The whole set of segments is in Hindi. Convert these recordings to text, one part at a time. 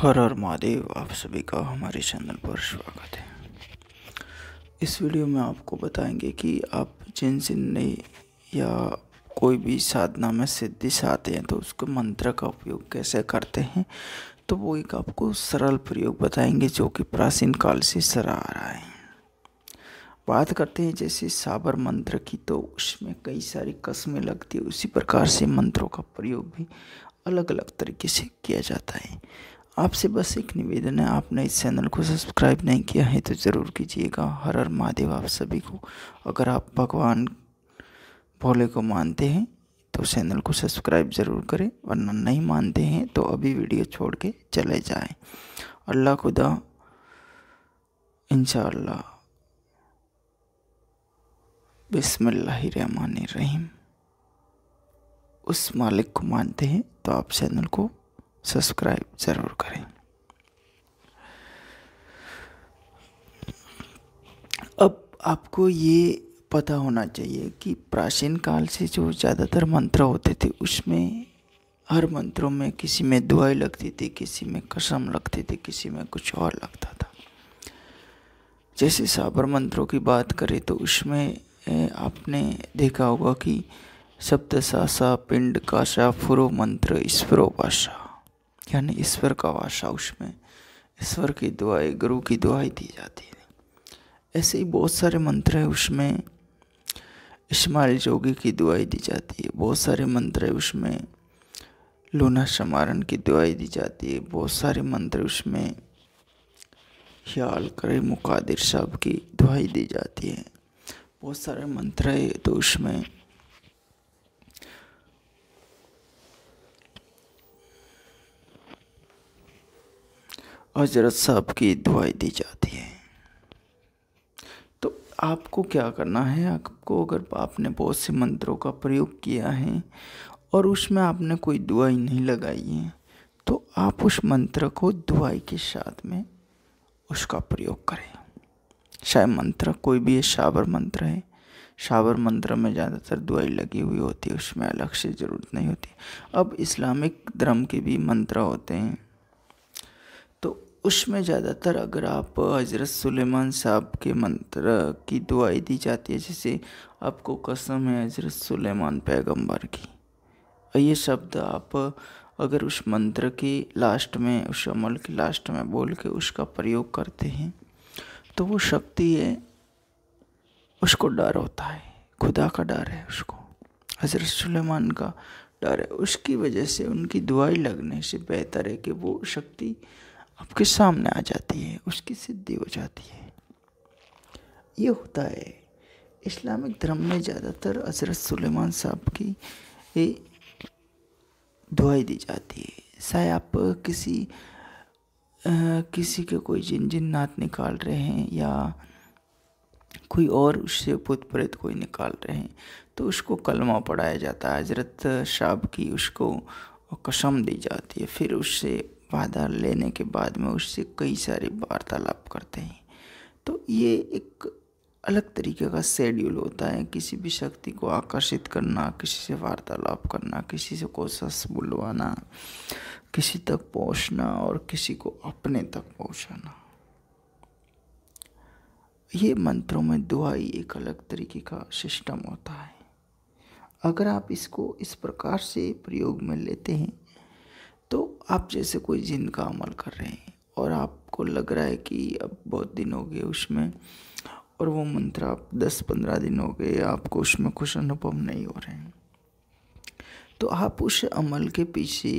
हर हर महादेव आप सभी का हमारे चैनल पर स्वागत है इस वीडियो में आपको बताएंगे कि आप जिन जिन जिनने या कोई भी साधना में सिद्धि चाहते हैं तो उसके मंत्र का उपयोग कैसे करते हैं तो वो एक आपको सरल प्रयोग बताएंगे जो कि प्राचीन काल से सरा आ रहा है बात करते हैं जैसे साबर मंत्र की तो उसमें कई सारी कस्में लगती है उसी प्रकार से मंत्रों का प्रयोग भी अलग अलग तरीके से किया जाता है आपसे बस एक निवेदन है आपने इस चैनल को सब्सक्राइब नहीं किया है तो ज़रूर कीजिएगा हर हर महादेव आप सभी को अगर आप भगवान भोले को मानते हैं तो चैनल को सब्सक्राइब ज़रूर करें वरना नहीं मानते हैं तो अभी वीडियो छोड़ के चले जाएं अल्लाह खुदा इनशाला बिसमीम उस मालिक को मानते हैं तो आप चैनल को सब्सक्राइब ज़रूर करें अब आपको ये पता होना चाहिए कि प्राचीन काल से जो ज़्यादातर मंत्र होते थे उसमें हर मंत्रों में किसी में दुआई लगती थी किसी में कसम लगती थी किसी में कुछ और लगता था जैसे साबर मंत्रों की बात करें तो उसमें आपने देखा होगा कि शब्द पिंड काशा फुरो मंत्र ईश्वरो भाषा यानी ईश्वर का वासा उसमें ईश्वर की दुआई गुरु की दुआई दी जाती है ऐसे ही बहुत सारे मंत्र हैं उसमें इस्माइल जोगी की दुआई दी जाती है बहुत सारे मंत्र हैं उसमें लूना समारण की दुआई दी जाती है बहुत सारे मंत्र उसमें ख्याल करे मुकादिर साहब की दुआई दी जाती है बहुत सारे मंत्र है तो उसमें हजरत साहब की दुआई दी जाती है तो आपको क्या करना है आपको अगर आपने बहुत से मंत्रों का प्रयोग किया है और उसमें आपने कोई दुआई नहीं लगाई है तो आप उस मंत्र को दुआई के साथ में उसका प्रयोग करें शायद मंत्र कोई भी है शावर मंत्र है शाबर मंत्र में ज़्यादातर दुआई लगी हुई होती है उसमें अलग से ज़रूरत नहीं होती अब इस्लामिक धर्म के भी मंत्र होते हैं उसमें ज़्यादातर अगर आप हज़रत सुलेमान साहब के मंत्र की दुआई दी जाती है जैसे आपको कसम है हज़रत सुलेमान पैगंबर की ये शब्द आप अगर उस मंत्र की लास्ट में उस अमल की लास्ट में बोल के उसका प्रयोग करते हैं तो वो शक्ति है उसको डर होता है खुदा का डर है उसको हज़रत सुलेमान का डर है उसकी वजह से उनकी दुआई लगने से बेहतर है कि वो शक्ति आपके सामने आ जाती है उसकी सिद्धि हो जाती है ये होता है इस्लामिक धर्म में ज़्यादातर हजरत सुलेमान साहब की ये दुआई दी जाती है चाहे आप किसी आ, किसी के कोई जिन नात निकाल रहे हैं या कोई और उससे भूत प्रेत कोई निकाल रहे हैं तो उसको कलमा पढ़ाया जाता है हजरत साहब की उसको और कसम दी जाती है फिर उससे वादा लेने के बाद में उससे कई सारे वार्तालाप करते हैं तो ये एक अलग तरीके का शेड्यूल होता है किसी भी शक्ति को आकर्षित करना किसी से वार्तालाप करना किसी से कोशिश बुलवाना किसी तक पहुंचना और किसी को अपने तक पहुंचाना ये मंत्रों में दुआ ही एक अलग तरीके का सिस्टम होता है अगर आप इसको इस प्रकार से प्रयोग में लेते हैं तो आप जैसे कोई जिन का अमल कर रहे हैं और आपको लग रहा है कि अब बहुत दिन हो गए उसमें और वो मंत्र आप दस पंद्रह दिन हो गए आपको उसमें कुछ अनुभव नहीं हो रहे हैं तो आप उस अमल के पीछे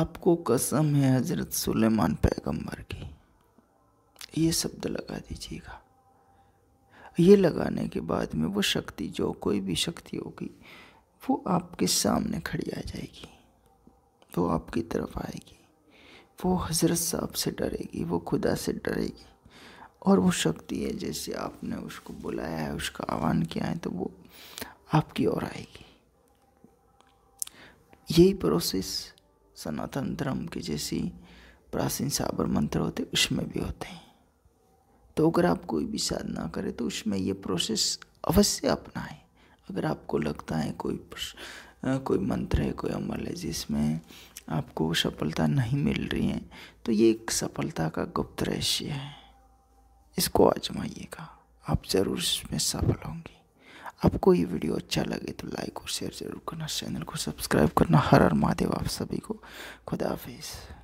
आपको कसम है हज़रत सुलेमान पैगंबर की ये शब्द लगा दीजिएगा ये लगाने के बाद में वो शक्ति जो कोई भी शक्ति होगी वो आपके सामने खड़ी आ जाएगी वो आपकी तरफ आएगी वो हज़रत साहब से डरेगी वो खुदा से डरेगी और वो शक्ति है जैसे आपने उसको बुलाया है उसका आह्वान किया है तो वो आपकी ओर आएगी यही प्रोसेस सनातन धर्म के जैसी प्राचीन साबर मंत्र होते उसमें भी होते हैं तो अगर आप कोई भी साधना करें तो उसमें ये प्रोसेस अवश्य अपनाएं अगर आपको लगता है कोई कोई मंत्र है कोई अमल है जिसमें आपको सफलता नहीं मिल रही है तो ये एक सफलता का गुप्त रहस्य है इसको आजमाइएगा आप ज़रूर इसमें सफल होंगे आपको ये वीडियो अच्छा लगे तो लाइक और शेयर ज़रूर करना चैनल को सब्सक्राइब करना हर हर महादेव आप सभी को खुदाफिज़